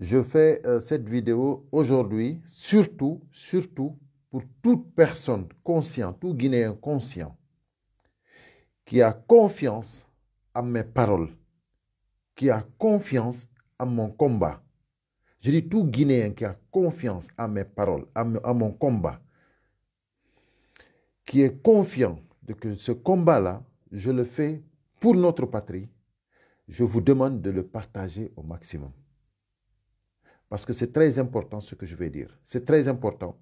Je fais euh, cette vidéo aujourd'hui, surtout, surtout pour toute personne consciente, tout Guinéen conscient, qui a confiance à mes paroles, qui a confiance à mon combat. Je dis tout Guinéen qui a confiance à mes paroles, à, mon combat, qui est confiant de que ce combat-là, je le fais pour notre patrie, je vous demande de le partager au maximum. Parce que c'est très important ce que je vais dire. C'est très important.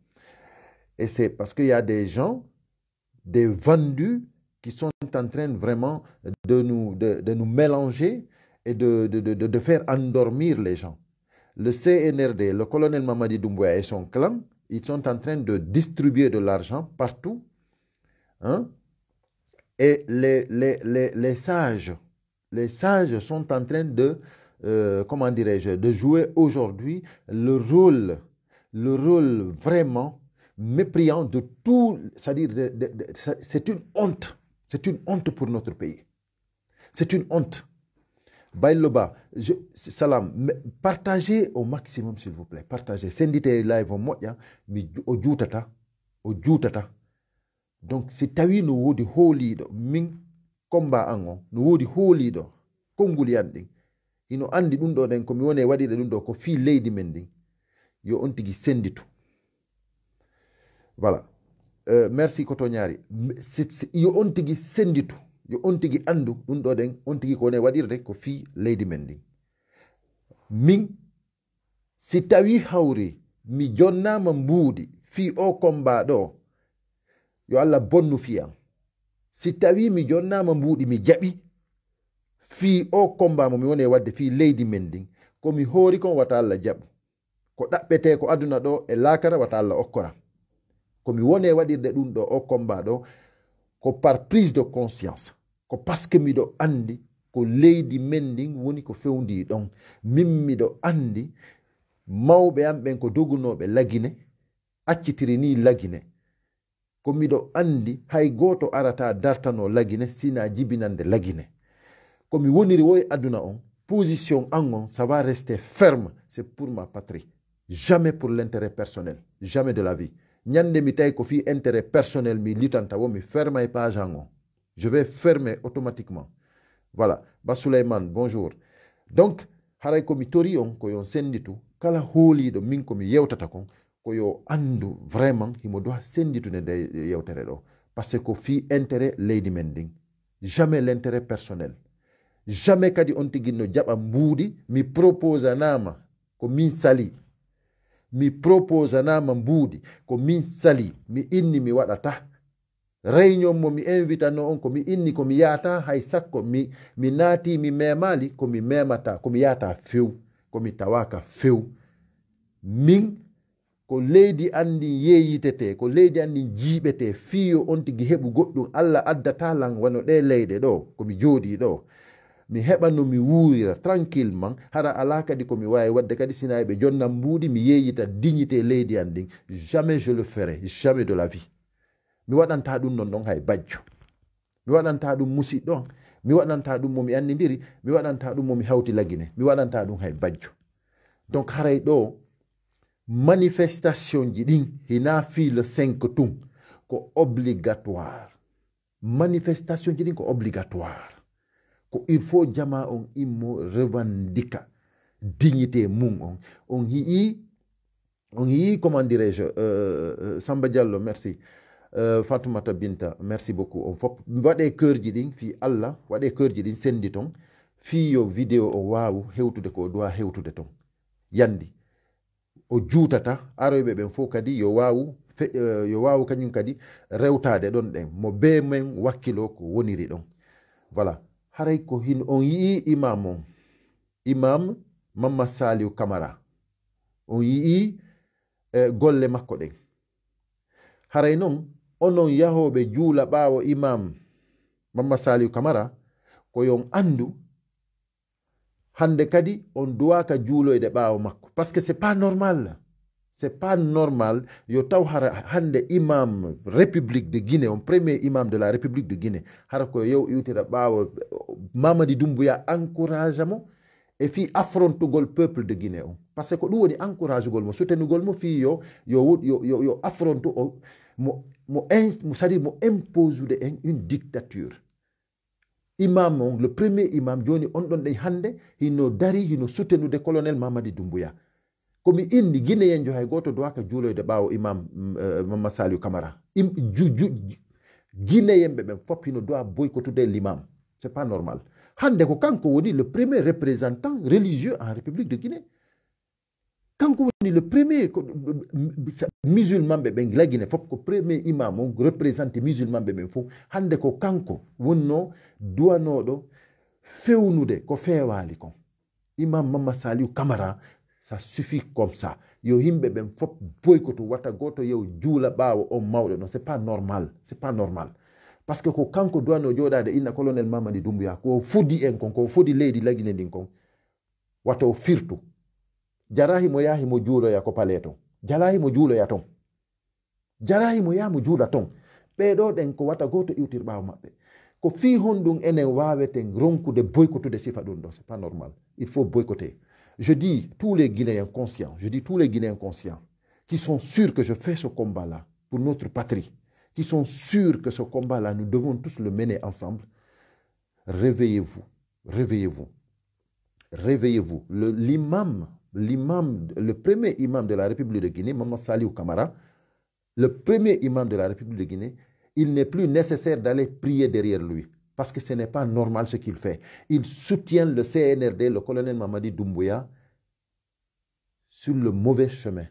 Et c'est parce qu'il y a des gens, des vendus, qui sont en train vraiment de nous, de, nous mélanger et de, de, faire endormir les gens. Le CNRD, le colonel Mamadi Doumbouya et son clan, ils sont en train de distribuer de l'argent partout. Hein? Et les, les sages, les sages sont en train de euh, comment dirais-je, de jouer aujourd'hui le rôle, le rôle vraiment mépriant de tout, c'est-à-dire, c'est une honte, c'est une honte pour notre pays. C'est une honte. je, salam, partagez au maximum s'il vous plaît, partagez. Sendite live hein, au moyen, mais au djoutata, au djoutata. Donc, c'est tawi no wodi holido, min komba angon, no wodi holido, konguliandi. ino andi ɗum ɗo ɗen komi woni e waɗiɗe ɗum ɗo ko fi leydi men ndin yo on tigi senditu voilà euh, merci koto ñaari yo on tigi senditu yo on tigi andu ɗum ɗo ɗen on tigi ko woni e waɗirde ko fi leydi men ndin min si tawi hawri mi jonnama mbuudi fi o komba ɗo yo allah bonnu fiyam si tawi mi jonnama mbuuɗi mi jaɓi fi o komba mo mi woni e wadde fi leydi men ndin komi hoori kon wata allah jaɓu ko ɗaɓɓete ko aduna ɗo e lakara wata allah okkora komi woni e waɗirde ɗum ɗo o komba ɗo ko par prise de conscience ko paske miɗo andi ko leydi men ndin woni ko fewndi ɗon min miɗo andi mawɓe am ɓen ko dogunoɓe lagine accitiri ni lagine ko miɗo andi hay goto arata dartano lagine sina jibinande lagine Comme woniri wo aduna on position en ça va rester ferme c'est pour ma patrie jamais pour l'intérêt personnel jamais de la vie ñande mi tawi ko fi intérêt personnel mi litanta wo mi ferme e page en je vais fermer automatiquement voilà ba souleyman bonjour donc haray komi tori on ko yon senditu kala do min komi yewtata kon ko yo andu vraiment himo dowa ne de yewtere do Parce que ko fi intérêt lady mending jamais l'intérêt personnel jamais kadi on tigi no jaɓa mbuudi mi proposanama ko min sali mi proposanama mbuudi ko min sali mi inni mi waɗata réunion mo mi invitano on komi inni komi yata hay sakko mi, mi naati mi memali komi memata komi yata few komi tawaka few min ko leydi andi yeyitete ko leydi andi jiɓete fiyo on tigi heɓu goɗɗum allah addata lan wano ɗe leyde ɗo komi joɗi ɗo mi heɓa no mi wuurira tranquillement hara ala kadi komi wawi wadde kadi sina ɓe jonna mbuuɗi mi yeeyita dignité lady an jamais je le ferai jamais de la vie mi waɗanta ɗum non ɗon hay bajjo mi waɗanta ɗum musiɗɗo on mi waɗanta ɗum momi annidiri mi waɗanta ɗum momi hawti lagine mi waɗanta ɗum hay bajjo donc haray manifestation ji ɗin hina fi le cinq ko obligatoire manifestation ji ko obligatoire ko il faut jama on immo revendiqua dignité mum on on yii on yii comment dirais je euh, euh, samba diallo merci euh, fatoumata binta merci beaucoup on fop waɗe cœur ji ɗin fi allah waɗe cœur ji ɗin sendi ton fiyo vidéo o waawu hewtude ko doa hewtude ton yandi o juutata aroyɓe ɓen fof kadi yo waawu euh, yo waawu kañum kadi rewtaade ɗon ɗen mo bee men wakkilo ko woniri ɗon voilà haray ko hin on yi'i imam on imam mamma saliu kamara on yi'i eh, golle makko ɗen haray noon onon yahoɓe juula ɓawo imam mamma saliu kamara ko yon andu hande kadi on duwaka juuloyde ɓawo makko par ce que c'est pas normal c'est pas normal yo taw hara hande imam république de guinée on premier imam de la république de guinée hara ko yow iwtira bawo mamadi dumbuya encouragement, et e fi affrontugol peuple de guinée oh. Parce que dou woni encouragegol mo gol mo fi yo yo yo yo, affrontu oh. mo mo ins, mo impose une dictature imam oh, le premier imam joni on il de hande hino dari hino de colonel mamadi dumbuya komi inni guinéen jo hay goto dowaka juuloyde ɓaawo imam mm, eh, mama saliou camara guinéyenɓe ɓen fof hino dowa boykotude l'imam c'est pas normal hande ko kanko woni le premier représentant religieux en république de guinée kanko woni le premier musulman ɓe ɓen lagine fof ko premier imam o représenté musulman ɓe ɓen fof hande ko kanko wonno duwanoɗo fewnude ko fewali kon imam mama saliou camara sa suffi comme ça yo yimɓe ɓen fof boykoto watta goto yo juula ɓawo on mawɗo non c'est pas normal c'est pas normal par ce que ko kanko doano joɗade inna colonel mamadi doumbuya ko fuddi en kon ko fuddi leydi laguine ndin kon watta o firtu jarahi mo yahi mo juuloya ko pale ton jarahi mo juuloya ton jarahi mo yaha mo juula ton ɓeɗo ɗen ko watta goto iwtir ɓawo maɓɓe ko fi honɗum enen wawete ronkude boykotude sifa ɗum ɗo c'est pas normal il faut boykoter Je dis tous les Guinéens conscients, je dis tous les Guinéens conscients qui sont sûrs que je fais ce combat-là pour notre patrie, qui sont sûrs que ce combat-là, nous devons tous le mener ensemble. Réveillez-vous, réveillez-vous, réveillez-vous. L'imam, l'imam, le premier imam de la République de Guinée, Maman Saliou Kamara, le premier imam de la République de Guinée, il n'est plus nécessaire d'aller prier derrière lui parce que ce n'est pas normal ce qu'il fait. Il soutient le CNRD, le colonel Mamadi Doumbouya, sur le mauvais chemin,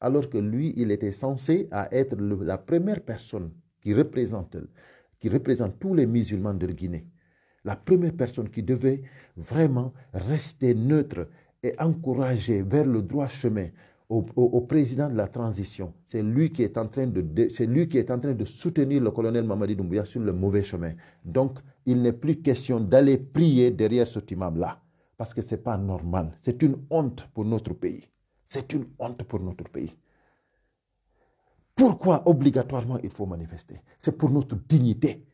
alors que lui, il était censé à être la première personne qui représente, qui représente tous les musulmans de Guinée. La première personne qui devait vraiment rester neutre et encourager vers le droit chemin, au, président de la transition. C'est lui, qui est en train de, c'est lui qui est en train de soutenir le colonel Mamadi Doumbouya sur le mauvais chemin. Donc, il n'est plus question d'aller prier derrière cet imam-là, parce que ce n'est pas normal. C'est une honte pour notre pays. C'est une honte pour notre pays. Pourquoi obligatoirement il faut manifester C'est pour notre dignité.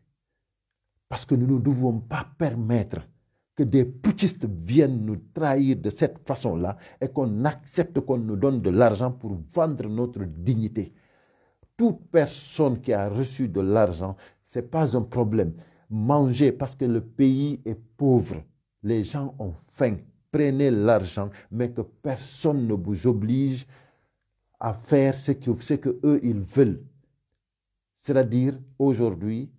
Parce que nous ne devons pas permettre que des putschistes viennent nous trahir de cette façon-là et qu'on accepte qu'on nous donne de l'argent pour vendre notre dignité. Toute personne qui a reçu de l'argent, ce n'est pas un problème. Manger parce que le pays est pauvre. Les gens ont faim. Prenez l'argent, mais que personne ne vous oblige à faire ce qu'eux, ils veulent. C'est-à-dire, aujourd'hui,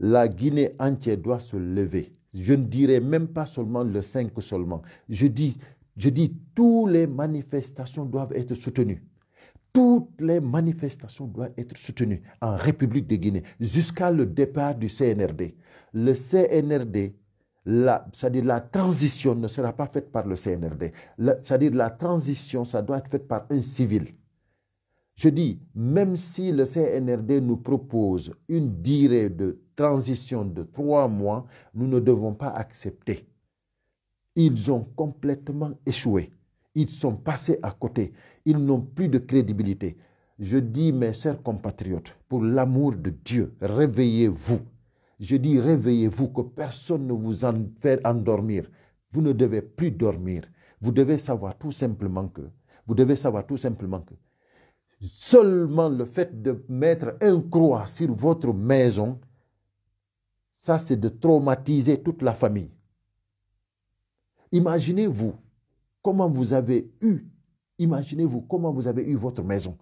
la Guinée entière doit se lever. Je ne dirais même pas seulement le 5 seulement. Je dis, je dis, toutes les manifestations doivent être soutenues. Toutes les manifestations doivent être soutenues en République de Guinée jusqu'à le départ du CNRD. Le CNRD, c'est-à-dire la transition ne sera pas faite par le CNRD. C'est-à-dire la transition, ça doit être faite par un civil. Je dis, même si le CNRD nous propose une durée de transition de trois mois, nous ne devons pas accepter. Ils ont complètement échoué. Ils sont passés à côté. Ils n'ont plus de crédibilité. Je dis, mes chers compatriotes, pour l'amour de Dieu, réveillez-vous. Je dis, réveillez-vous, que personne ne vous en fait endormir. Vous ne devez plus dormir. Vous devez savoir tout simplement que, vous devez savoir tout simplement que, seulement le fait de mettre un croix sur votre maison ça c'est de traumatiser toute la famille. Imaginez-vous comment vous avez eu, imaginez-vous comment vous avez eu votre maison.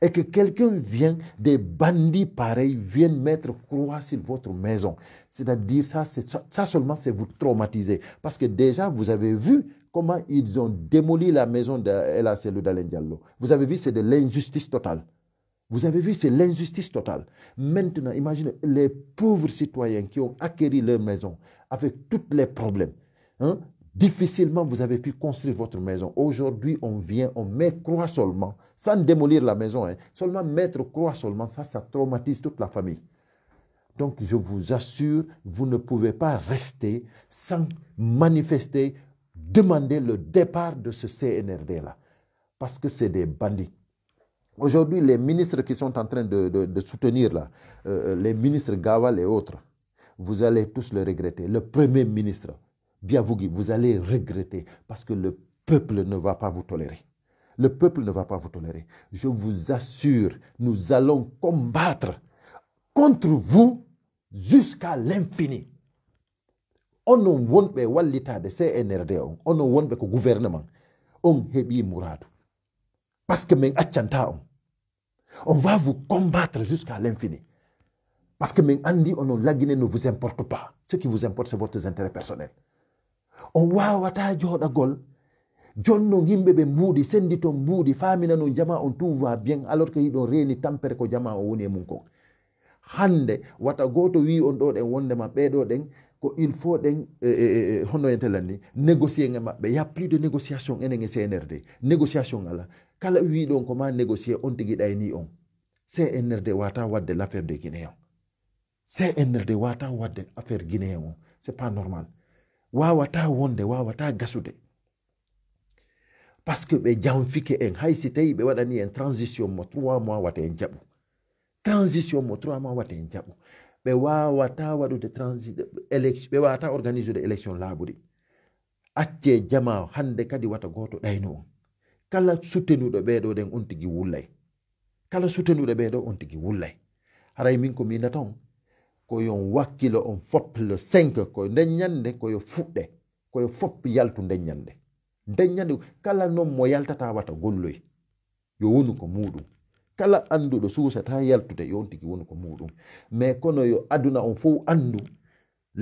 Et que quelqu'un vient, des bandits pareils viennent mettre croix sur votre maison. C'est-à-dire, ça, ça, ça seulement, c'est vous traumatiser. Parce que déjà, vous avez vu comment ils ont démoli la maison de d'Alen Diallo. Vous avez vu, c'est de l'injustice totale. Vous avez vu, c'est l'injustice totale. Maintenant, imaginez les pauvres citoyens qui ont acquéri leur maison avec tous les problèmes. Hein, difficilement, vous avez pu construire votre maison. Aujourd'hui, on vient, on met croix seulement, sans démolir la maison, hein. seulement mettre croix seulement, ça, ça traumatise toute la famille. Donc, je vous assure, vous ne pouvez pas rester sans manifester, demander le départ de ce CNRD-là. Parce que c'est des bandits. Aujourd'hui, les ministres qui sont en train de, soutenir, là, euh, euh, les ministres Gawal et autres, vous allez tous le regretter. Le premier ministre, vous allez regretter parce que le peuple ne va pas vous tolérer. Le peuple ne va pas vous tolérer. Je vous assure, nous allons combattre contre vous jusqu'à l'infini. On ono l'État de cnrd on pas que le gouvernement on Hebi Muradu, parce que min on va vous combattre jusqu'à l'infini. Parce que Andy, la Guinée ne vous importe pas. Ce qui vous importe, c'est votre intérêt personnel. On va wata joda gol. Jonno himbe be mbudi, sendito mbudi, famina no jama on tout va bien alors que yido reni tampere ko jama o woni mun ko. Hande wata goto wi on do den wonde ma bedo den ko il faut den eh, eh, eh, hono en négocier mais nge y ya plus de négociation enen e cnrd négociation ala kala wiɗon koma négocié on tiguiɗayni on cnrd wata wadde l' affaire de guinéon cnrd wata wadde affaire guinéon on c'est pas normal wawata wonde wawata gasude par ce que ɓe janfike en hay si tawi ɓe waɗani en transition mo trois mois wata en jaɓu transition mo trois mois wata en jaɓu ɓe wawata waɗude ɓe wawata organise de élection laaɓude acce jama hande kadi wata goto ɗayno on kala suttenuɗo ɓeɗo ɗen on tigi wullay kala suttenuɗo ɓeɗo on tigi wullay haray min ko mina ton koyon wakkilo on fopplo cinq koye ndeññande koyo fuɗɗe koyo fopp yaltu ndeññande ndeññande kala noon mo yaltata wata golloy yo woni ko muɗum kala anduɗo suusata yaltude yo on tigi woni ko muɗum mais kono yo aduna on fof andu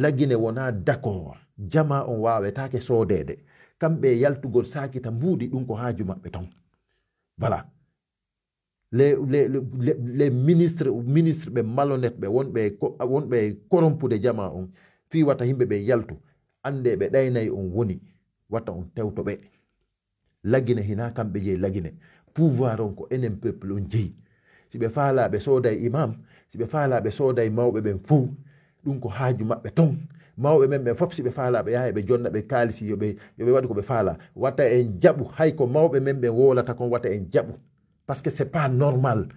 lagine wona dakor jama on wawetake soodede kamɓe yaltugol sakita mbuuɗi ɗum ko haaju maɓɓe ton vala les ministre ministre ɓe malonete ɓe wonɓe korompude jama on fi watta yimɓeɓe yaltu ande ɓe ɗaynayi on woni watta on tewto ɓe lagine hina kamɓe jeyi lagine pouvoir on ko enen peuple on jeyi si ɓe faalaɓe sooda e imam si ɓe faalaɓe sooda e mawɓe ɓen fo ɗum ko haaju maɓɓe ton mawɓe men ɓe fof si ɓe faala ɓe yaha e ɓe jonna ɓe kaalisi yoɓe waɗi ko ɓe faala watta en jaɓu hay ko mawɓe men ɓe wolata kon watta en jaɓu par ce que c'est pas normal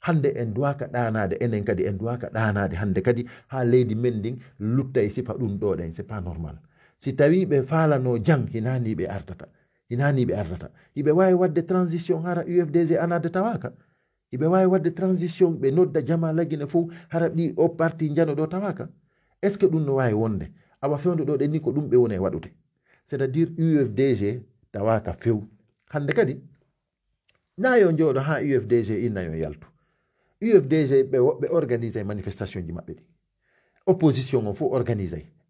hande en duwaka ɗanade enen kadi en duwaka ɗanade hande kadi ha leydi men ndin luttay e sifa ɗum ɗoɗen c'est pas normal si tawi ɓe faalano jang hinani ɓe ardata hinani ɓe ardata iɓe wawi wadde transition hara ufdg anade tawaka iɓe wawi wadde transition ɓe nodda jama lagina fo hara ɗi o parti jano ɗo tawaka est ce que ɗum no wonde c'est à dire ufdg tawaka few hande kadi nayo jooɗo ha ufdg innayo yaltu ufdg ɓe manifestation ji opposition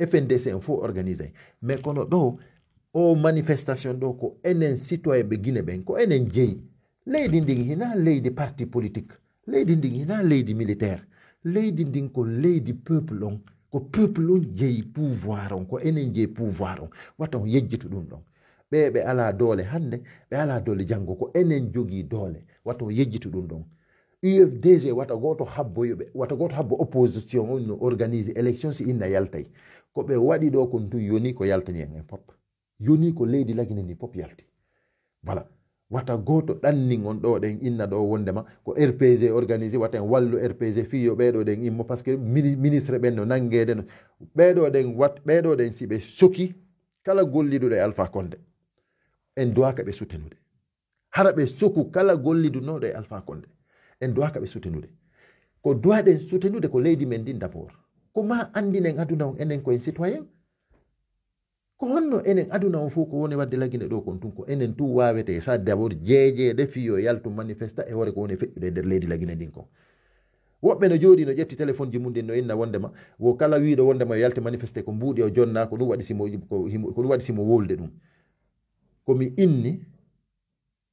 fndc on mais o manifestation ɗo ko enen citoyen ɓe guine ko enen jeeyi parti politique leydi ndin hina leydi militaire leydi ndin ko peuple ko peuple on jeyi pouvoir on ko enen jeyi pouvoir on watta on yejjitu ɗum ɗon ɓe ɓe ala doole hande ɓe ala doole jango ko enen jogi doole watta on yejjitu ɗum ɗon ufdg wata goto habboyoɓe wata goto habbo opposition on no organise élection si inna yaltay ko ɓe waɗi ɗo kon tun yoni ko yaltani en pop yoni ko leydi lagine ni yalti voilà wata goto ɗanning on ɗo ɗen inna ɗo wondema ko rpg organisé wata en wallu rpg fiyo ɓeɗo ɗen immo par ce que ministre ɓen no nangede no ɓeɗo ɗen wat ɓeɗo ɗen si ɓe soki kala golliduɗo e alpha conde en duwaka ɓe soutenude hara ɓe soku kala gollidunoɗo e alpha conde en duwaka ɓe soutenude ko duwaɗen soutenude ko leydi men ndin d' abord ko ma andinen aduna on enen koyen citoyen ko honno enen aduna o fof ko woni wadde lagine ɗo kon tun ko enen tu wawete sa dabord jeejeede fiyo yaltu manifesta e wore ko woni feƴƴude e nder leydi lagine ndin kon woɓɓe no jooɗi no ƴetti téléphone ji mum ɗin no inna wondema wo kala wiiɗo wondema yalti manifesté ko mbuuɗi o jonna ko ɗum waɗi simoko ɗum waɗi simo wolde ɗum komi inni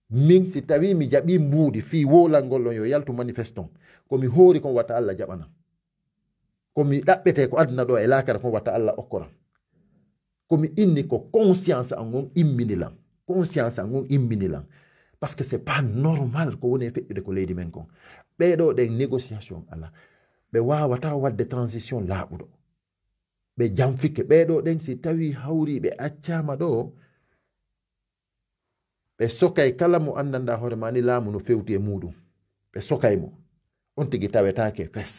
min si tawi mi jaɓi mbuuɗi fii wolal ngol ɗon yo yaltu manifeste on komi hoori kon watta allah jaɓana komi ɗaɓɓete ko adduna ɗo e lakara kon watta allah okkoran komi inni ko conscience angon imminilan conscience angon imminilan par ce que c'est pas normal ko woni e feɗɗude ko leydi men kon ɓeɗo ɗen négociation ala ɓe wawata wadde transition laaɓuɗo ɓe janfikke ɓeɗo ɗen si tawi hawri ɓe accama ɗo ɓe sokay kala mo andanda hoore ma ni laamu no fewti e muɗum ɓe sokay mo on tigi tawetake fes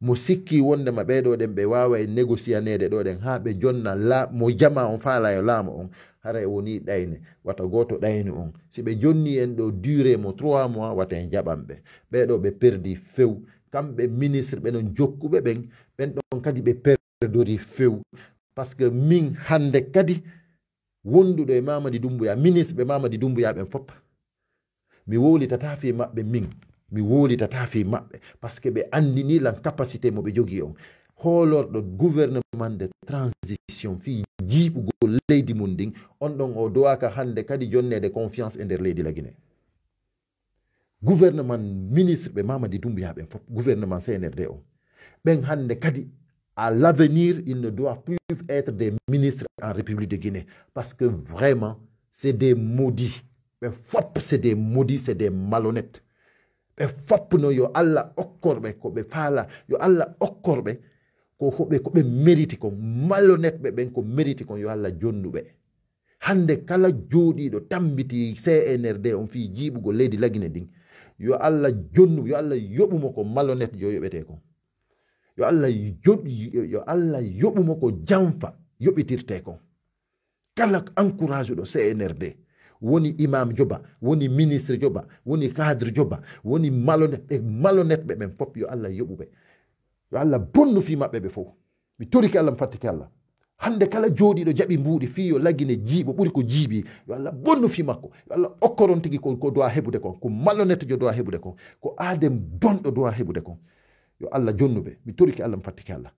mo sikki wonde ma ɓeɗo ɗen ɓe wawa négocianede ɗo ɗen ha ɓe jonna mo jama on fala yo laamu on hara e woni ɗayne wata goto ɗayne on si ɓe jonni en ɗo duré mo trois mois wata en jaɓanɓe ɓeɗo ɓe perdi few kamɓe ministre ɓenon jokkuɓe ɓen ɓen ɗon kadi ɓe perdori few par ce que min hande kadi wonduɗo e mamadi dumbuya ministre ɓe mamadi dumbuya ɓen foppa mi wowlitata fi maɓɓe min mi woodita tata fi parce que ce que la capacité mo ɓe jogii on hoolorɗo gouvernement de transition fi jiiɓugol leydi mum ndin on ɗon o dowaka hannde kadi jonnede confiance e nder leydi la guinée. gouvernement ministre ɓe mamadi dumbuya ɓen fof gouvernement cnrd on ɓen hannde kadi à l'avenir il ne doit plus être des ministres en république de guinée parce que vraiment c'est des maudits ɓe fop c'est des maudits c'est des malhonnêtes ɓe foppuno yo allah okkorɓe ko ɓe faala yo allah okkorɓe koɓe ko ɓe meriti kon malonetɓe ɓen ko meriti kon yo allah jonnuɓe hande kala jooɗiɗo tambiti cnrd on fi jiɓugo leydi lagine ɗin yo allah jonnu yo allah yoɓumo ko malonet yo yoɓete kon yo allah yo allah yoɓumo ko janfa yoɓitirte kon kala encourage ɗo cnrd woni imam joba woni ministre joba woni cadre joba woni malonee malonetɓe ɓen fop yo allah yoɓuɓe yo allah bonnu fi maɓɓe ɓe fo mi torike allah mi fattike allah hande kala joɗiɗo jaɓi mbuuɗi fi yo lagine jiiɓo ɓuri ko jiiɓi yo allah bonnu fi makko yo allah okkoron tigi ko doa heɓude kon ko malonete jo doa heɓude kon ko aaden bonɗo doa heɓude kon yo allah jonnuɓe mi torike allah mi fattike allah